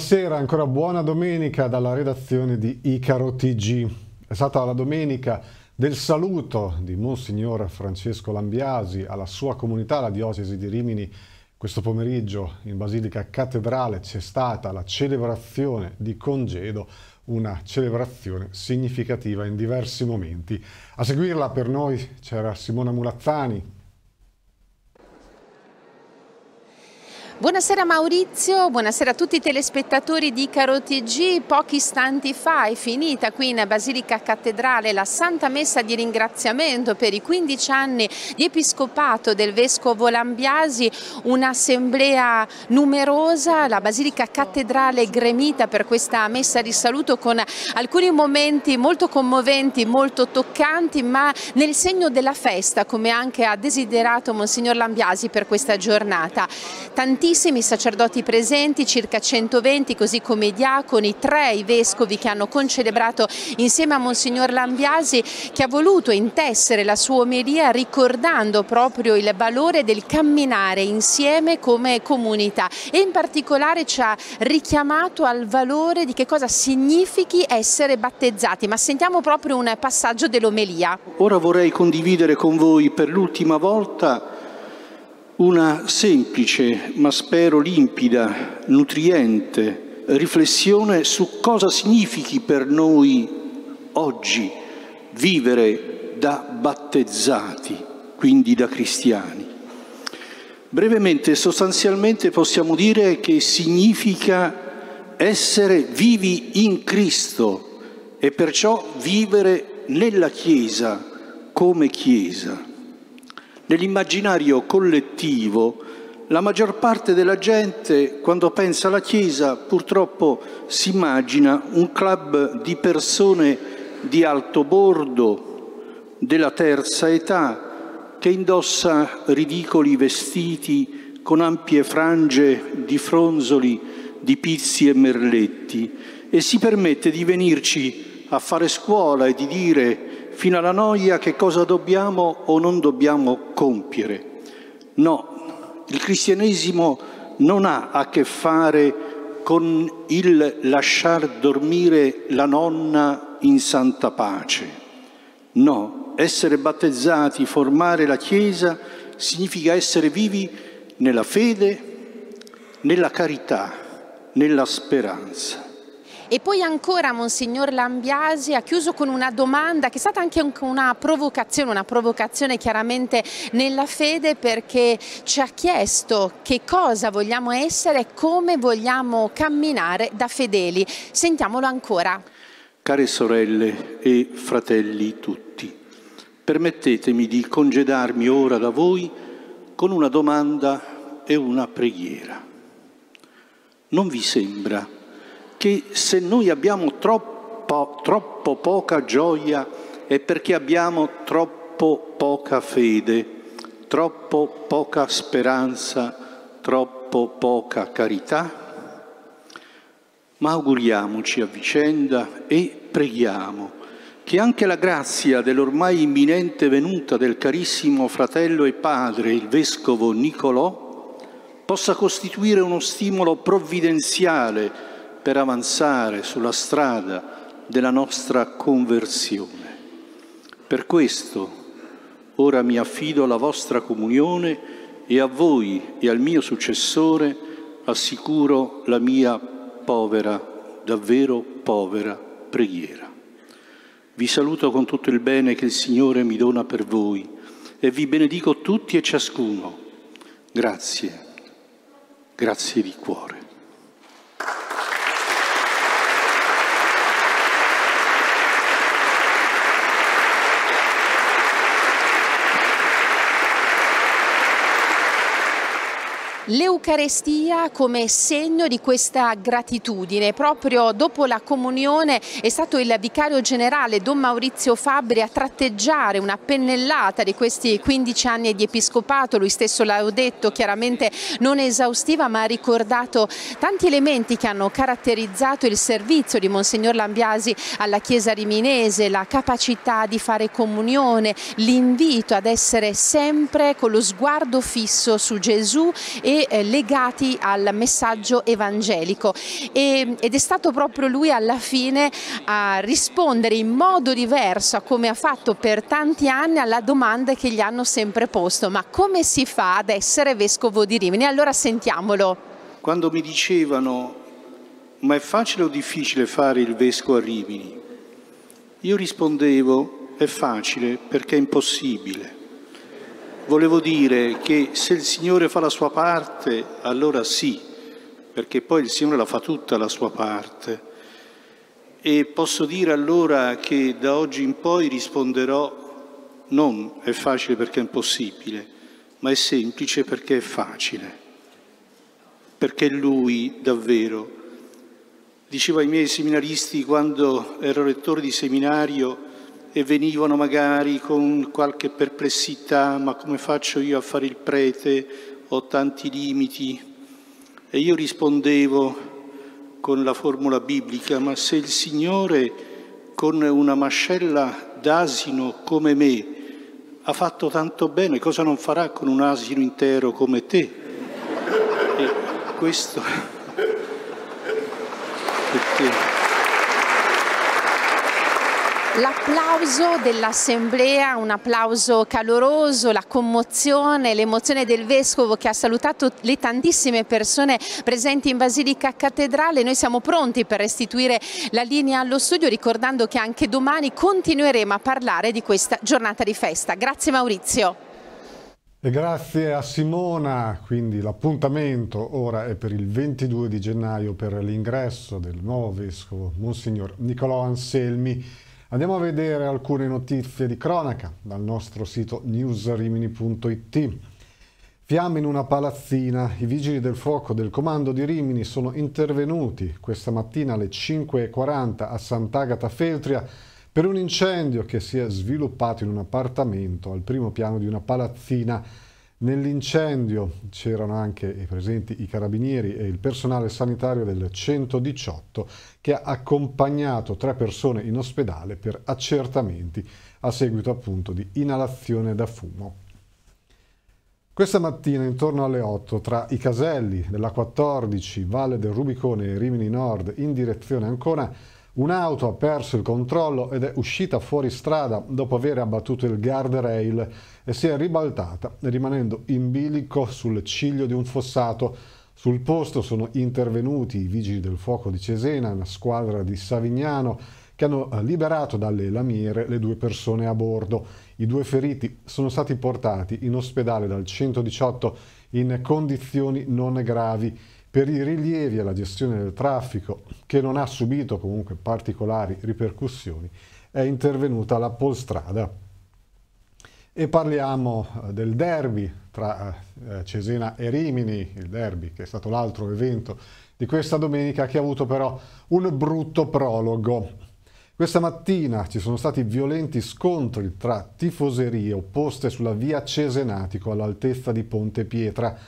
Buonasera, ancora buona domenica dalla redazione di Icaro TG. È stata la domenica del saluto di Monsignor Francesco Lambiasi alla sua comunità, la diocesi di Rimini. Questo pomeriggio in Basilica Cattedrale c'è stata la celebrazione di congedo, una celebrazione significativa in diversi momenti. A seguirla per noi c'era Simona Mulazzani, Buonasera Maurizio, buonasera a tutti i telespettatori di Caro TG. Pochi istanti fa è finita qui in Basilica Cattedrale la Santa Messa di ringraziamento per i 15 anni di episcopato del Vescovo Lambiasi, un'assemblea numerosa, la Basilica Cattedrale gremita per questa messa di saluto con alcuni momenti molto commoventi, molto toccanti, ma nel segno della festa come anche ha desiderato Monsignor Lambiasi per questa giornata. Tantissimi tantissimi sacerdoti presenti, circa 120, così come i diaconi, tre i vescovi che hanno concelebrato insieme a Monsignor Lambiasi che ha voluto intessere la sua omelia ricordando proprio il valore del camminare insieme come comunità e in particolare ci ha richiamato al valore di che cosa significhi essere battezzati, ma sentiamo proprio un passaggio dell'omelia. Ora vorrei condividere con voi per l'ultima volta una semplice, ma spero limpida, nutriente riflessione su cosa significhi per noi oggi vivere da battezzati, quindi da cristiani. Brevemente sostanzialmente possiamo dire che significa essere vivi in Cristo e perciò vivere nella Chiesa come Chiesa. Nell'immaginario collettivo, la maggior parte della gente, quando pensa alla Chiesa, purtroppo si immagina un club di persone di alto bordo, della terza età, che indossa ridicoli vestiti con ampie frange di fronzoli, di pizzi e merletti e si permette di venirci a fare scuola e di dire fino alla noia che cosa dobbiamo o non dobbiamo compiere. No, il cristianesimo non ha a che fare con il lasciar dormire la nonna in santa pace. No, essere battezzati, formare la Chiesa, significa essere vivi nella fede, nella carità, nella speranza. E poi ancora Monsignor Lambiasi ha chiuso con una domanda che è stata anche una provocazione, una provocazione chiaramente nella fede perché ci ha chiesto che cosa vogliamo essere e come vogliamo camminare da fedeli. Sentiamolo ancora. Care sorelle e fratelli tutti, permettetemi di congedarmi ora da voi con una domanda e una preghiera. Non vi sembra che che se noi abbiamo troppo, troppo poca gioia è perché abbiamo troppo poca fede, troppo poca speranza, troppo poca carità? Ma auguriamoci a vicenda e preghiamo che anche la grazia dell'ormai imminente venuta del carissimo fratello e padre, il vescovo Nicolò, possa costituire uno stimolo provvidenziale per avanzare sulla strada della nostra conversione. Per questo ora mi affido alla vostra comunione e a voi e al mio successore assicuro la mia povera, davvero povera preghiera. Vi saluto con tutto il bene che il Signore mi dona per voi e vi benedico tutti e ciascuno. Grazie, grazie di cuore. l'Eucarestia come segno di questa gratitudine. Proprio dopo la comunione è stato il vicario generale Don Maurizio Fabri a tratteggiare una pennellata di questi 15 anni di episcopato, lui stesso l'ha detto chiaramente non esaustiva ma ha ricordato tanti elementi che hanno caratterizzato il servizio di Monsignor Lambiasi alla Chiesa riminese, la capacità di fare comunione, l'invito ad essere sempre con lo sguardo fisso su Gesù e eh, legati al messaggio evangelico e, ed è stato proprio lui alla fine a rispondere in modo diverso a come ha fatto per tanti anni alla domanda che gli hanno sempre posto, ma come si fa ad essere vescovo di Rimini? Allora sentiamolo. Quando mi dicevano ma è facile o difficile fare il vescovo a Rimini? Io rispondevo è facile perché è impossibile volevo dire che se il Signore fa la sua parte, allora sì, perché poi il Signore la fa tutta la sua parte. E posso dire allora che da oggi in poi risponderò non è facile perché è impossibile, ma è semplice perché è facile. Perché lui davvero, dicevo ai miei seminaristi quando ero rettore di seminario, e venivano magari con qualche perplessità, ma come faccio io a fare il prete? Ho tanti limiti. E io rispondevo con la formula biblica, ma se il Signore con una mascella d'asino come me ha fatto tanto bene, cosa non farà con un asino intero come te? E questo... Perché... L'applauso dell'Assemblea, un applauso caloroso, la commozione, l'emozione del Vescovo che ha salutato le tantissime persone presenti in Basilica Cattedrale. Noi siamo pronti per restituire la linea allo studio ricordando che anche domani continueremo a parlare di questa giornata di festa. Grazie Maurizio. E grazie a Simona, quindi l'appuntamento ora è per il 22 di gennaio per l'ingresso del nuovo vescovo, Monsignor Nicolò Anselmi. Andiamo a vedere alcune notizie di cronaca dal nostro sito newsrimini.it. Fiamme in una palazzina. I vigili del fuoco del comando di Rimini sono intervenuti questa mattina alle 5.40 a Sant'Agata Feltria per un incendio che si è sviluppato in un appartamento al primo piano di una palazzina Nell'incendio c'erano anche i presenti i carabinieri e il personale sanitario del 118 che ha accompagnato tre persone in ospedale per accertamenti a seguito appunto di inalazione da fumo. Questa mattina intorno alle 8 tra i caselli della 14 Valle del Rubicone e Rimini Nord in direzione Ancona Un'auto ha perso il controllo ed è uscita fuori strada dopo aver abbattuto il guardrail e si è ribaltata, rimanendo in bilico sul ciglio di un fossato. Sul posto sono intervenuti i vigili del fuoco di Cesena, una squadra di Savignano, che hanno eh, liberato dalle lamiere le due persone a bordo. I due feriti sono stati portati in ospedale dal 118 in condizioni non gravi per i rilievi alla gestione del traffico, che non ha subito comunque particolari ripercussioni, è intervenuta la polstrada. E parliamo eh, del derby tra eh, eh, Cesena e Rimini, il derby che è stato l'altro evento di questa domenica che ha avuto però un brutto prologo. Questa mattina ci sono stati violenti scontri tra tifoserie opposte sulla via Cesenatico all'altezza di Ponte Pietra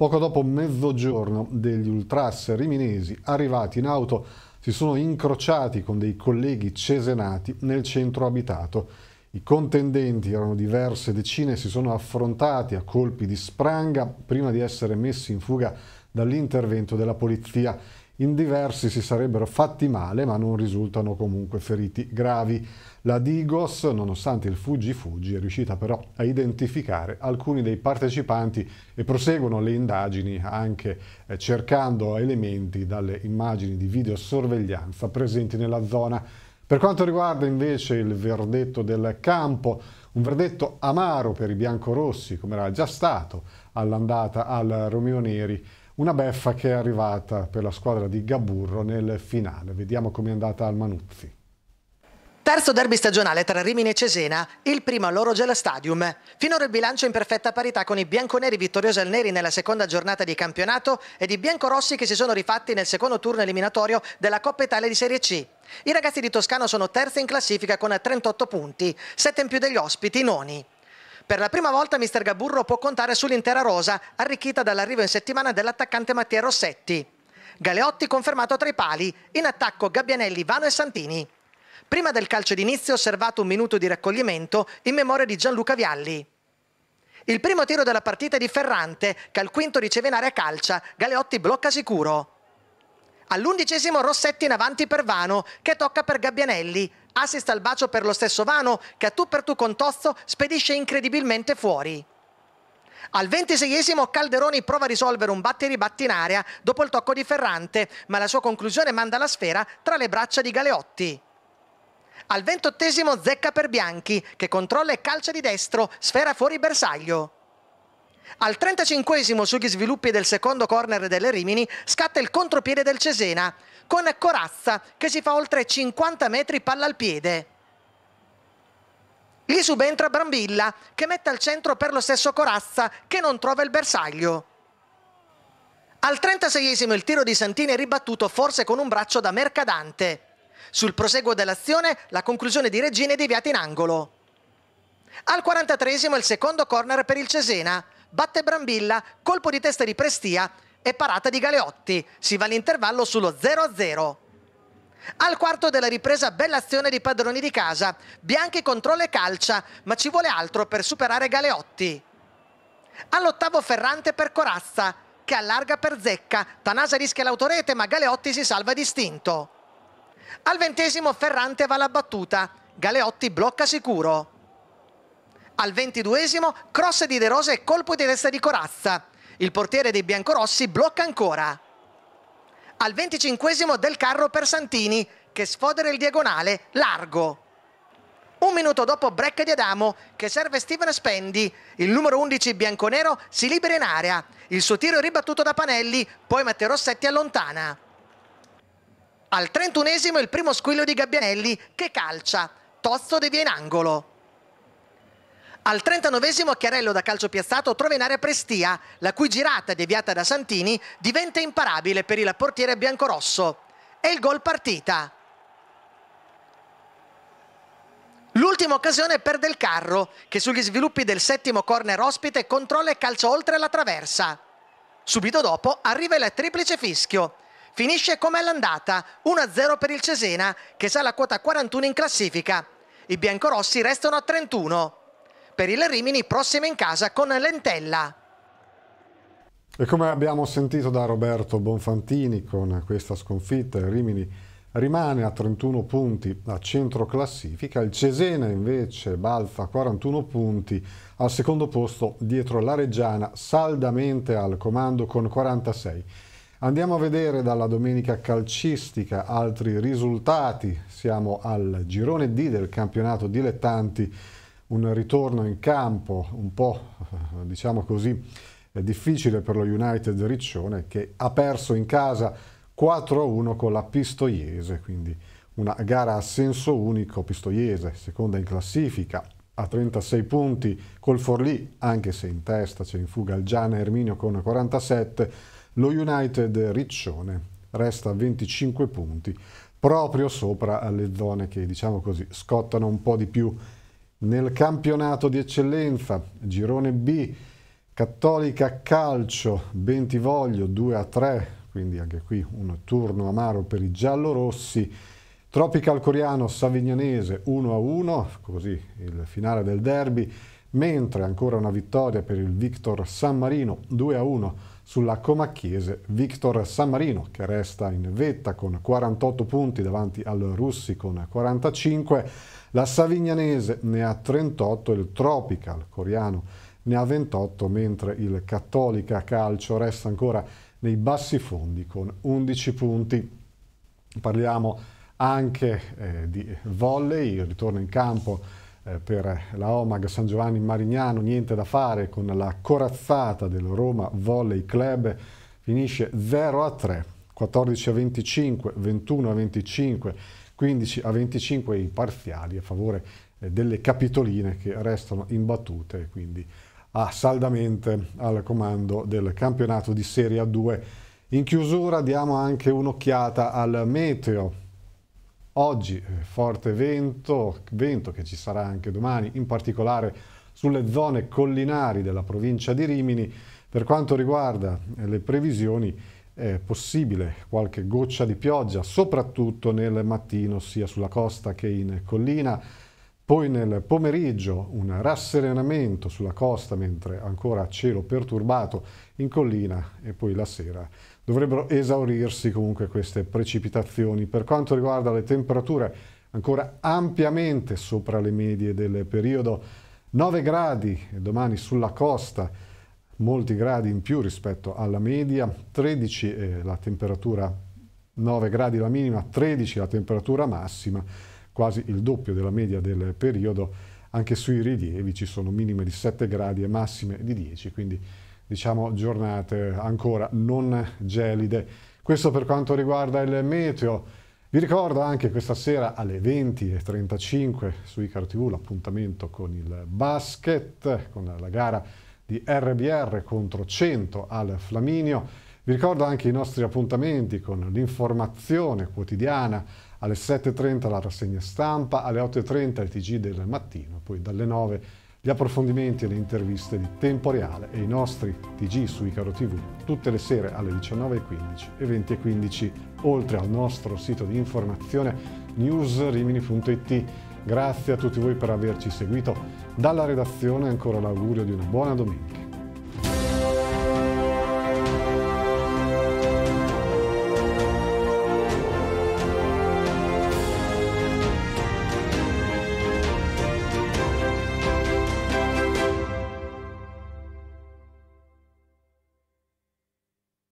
Poco dopo mezzogiorno degli ultras riminesi arrivati in auto si sono incrociati con dei colleghi cesenati nel centro abitato. I contendenti erano diverse decine e si sono affrontati a colpi di spranga prima di essere messi in fuga dall'intervento della polizia in diversi si sarebbero fatti male ma non risultano comunque feriti gravi. La Digos, nonostante il fuggi fuggi, è riuscita però a identificare alcuni dei partecipanti e proseguono le indagini anche eh, cercando elementi dalle immagini di videosorveglianza presenti nella zona. Per quanto riguarda invece il verdetto del campo, un verdetto amaro per i biancorossi, come era già stato all'andata al Romeo Neri, una beffa che è arrivata per la squadra di Gaburro nel finale. Vediamo com'è andata al Manuzzi. Terzo derby stagionale tra Rimini e Cesena, il primo all'Orogela Stadium. Finora il bilancio in perfetta parità con i bianconeri vittoriosi al Neri nella seconda giornata di campionato ed i biancorossi che si sono rifatti nel secondo turno eliminatorio della Coppa Italia di Serie C. I ragazzi di Toscano sono terzi in classifica con 38 punti, 7 in più degli ospiti, noni. Per la prima volta mister Gaburro può contare sull'intera rosa, arricchita dall'arrivo in settimana dell'attaccante Mattia Rossetti. Galeotti confermato tra i pali, in attacco Gabbianelli, Vano e Santini. Prima del calcio d'inizio osservato un minuto di raccoglimento in memoria di Gianluca Vialli. Il primo tiro della partita è di Ferrante, che al quinto riceve in area calcia, Galeotti blocca sicuro. All'undicesimo Rossetti in avanti per Vano, che tocca per Gabbianelli, Assist al bacio per lo stesso Vano che a tu per tu con Tozzo spedisce incredibilmente fuori. Al 26esimo Calderoni prova a risolvere un batti ribatti in area dopo il tocco di Ferrante, ma la sua conclusione manda la sfera tra le braccia di Galeotti. Al 28esimo zecca per Bianchi, che controlla e calcia di destro, sfera fuori bersaglio. Al 35 sugli sviluppi del secondo corner delle Rimini scatta il contropiede del Cesena, con Corazza che si fa oltre 50 metri palla al piede. Gli subentra Brambilla che mette al centro per lo stesso Corazza che non trova il bersaglio. Al 36 il tiro di Santini è ribattuto forse con un braccio da Mercadante. Sul proseguo dell'azione la conclusione di Regina è deviata in angolo. Al 43 il secondo corner per il Cesena, batte Brambilla, colpo di testa di Prestia e parata di Galeotti. Si va all'intervallo sullo 0-0. Al quarto della ripresa bella azione di padroni di casa. Bianchi controlla e calcia, ma ci vuole altro per superare Galeotti. All'ottavo Ferrante per Corazza, che allarga per Zecca. Tanasa rischia l'autorete, ma Galeotti si salva distinto. Al ventesimo Ferrante va alla battuta. Galeotti blocca sicuro. Al ventiduesimo, cross di De Rosa e colpo di testa di Corazza. Il portiere dei biancorossi blocca ancora. Al venticinquesimo del carro per Santini, che sfodera il diagonale, largo. Un minuto dopo break di Adamo che serve Steven Spendi. Il numero 11 bianconero si libera in area. Il suo tiro è ribattuto da Panelli, poi Matteo Rossetti allontana. Al trentunesimo, il primo squillo di Gabbianelli che calcia. Tozzo devia in angolo. Al 39 Chiarello da calcio piazzato trova in area Prestia, la cui girata deviata da Santini diventa imparabile per il portiere biancorosso. E il gol partita. L'ultima occasione per Del Carro, che sugli sviluppi del settimo corner ospite controlla e calcia oltre la traversa. Subito dopo arriva il triplice fischio. Finisce come all'andata, 1-0 per il Cesena, che sa la quota 41 in classifica. I biancorossi restano a 31 per il Rimini, prossima in casa con Lentella. E come abbiamo sentito da Roberto Bonfantini con questa sconfitta, il Rimini rimane a 31 punti a centro classifica, il Cesena invece balfa 41 punti al secondo posto dietro la Reggiana saldamente al comando con 46. Andiamo a vedere dalla domenica calcistica altri risultati, siamo al girone D del campionato dilettanti un ritorno in campo un po', eh, diciamo così, eh, difficile per lo United Riccione che ha perso in casa 4-1 con la Pistoiese, quindi una gara a senso unico, Pistoiese seconda in classifica, a 36 punti col Forlì, anche se in testa c'è in fuga il Giana Erminio con 47, lo United Riccione resta a 25 punti, proprio sopra le zone che diciamo così scottano un po' di più nel campionato di eccellenza, girone B, Cattolica Calcio, Bentivoglio 2 a 3, quindi anche qui un turno amaro per i giallorossi. Tropical Coriano Savignanese 1 a 1, così il finale del derby, mentre ancora una vittoria per il Victor San Marino 2 a 1 sulla Comacchiese Victor San Marino che resta in vetta con 48 punti davanti al Russi con 45, la Savignanese ne ha 38, il Tropical coreano ne ha 28, mentre il Cattolica Calcio resta ancora nei bassi fondi con 11 punti. Parliamo anche eh, di volley, il ritorno in campo eh, per la Omag San Giovanni Marignano, niente da fare con la corazzata del Roma Volley Club, finisce 0 a 3, 14 a 25, 21 a 25, 15 a 25 i parziali a favore eh, delle capitoline che restano imbattute e quindi a saldamente al comando del campionato di Serie A2. In chiusura diamo anche un'occhiata al meteo Oggi eh, forte vento, vento che ci sarà anche domani, in particolare sulle zone collinari della provincia di Rimini. Per quanto riguarda eh, le previsioni, è possibile qualche goccia di pioggia, soprattutto nel mattino, sia sulla costa che in collina poi nel pomeriggio un rasserenamento sulla costa mentre ancora cielo perturbato in collina e poi la sera dovrebbero esaurirsi comunque queste precipitazioni. Per quanto riguarda le temperature ancora ampiamente sopra le medie del periodo 9 gradi domani sulla costa molti gradi in più rispetto alla media 13 la temperatura 9 gradi la minima 13 la temperatura massima quasi il doppio della media del periodo, anche sui rilievi ci sono minime di 7 gradi e massime di 10, quindi diciamo giornate ancora non gelide. Questo per quanto riguarda il meteo. Vi ricordo anche questa sera alle 20.35 su Icaro TV l'appuntamento con il basket, con la gara di RBR contro 100 al Flaminio. Vi ricordo anche i nostri appuntamenti con l'informazione quotidiana alle 7.30 la rassegna stampa, alle 8.30 il TG del mattino, poi dalle 9 gli approfondimenti e le interviste di tempo reale e i nostri TG su Icaro TV tutte le sere alle 19.15 e 20.15 oltre al nostro sito di informazione newsrimini.it. Grazie a tutti voi per averci seguito. Dalla redazione ancora l'augurio di una buona domenica.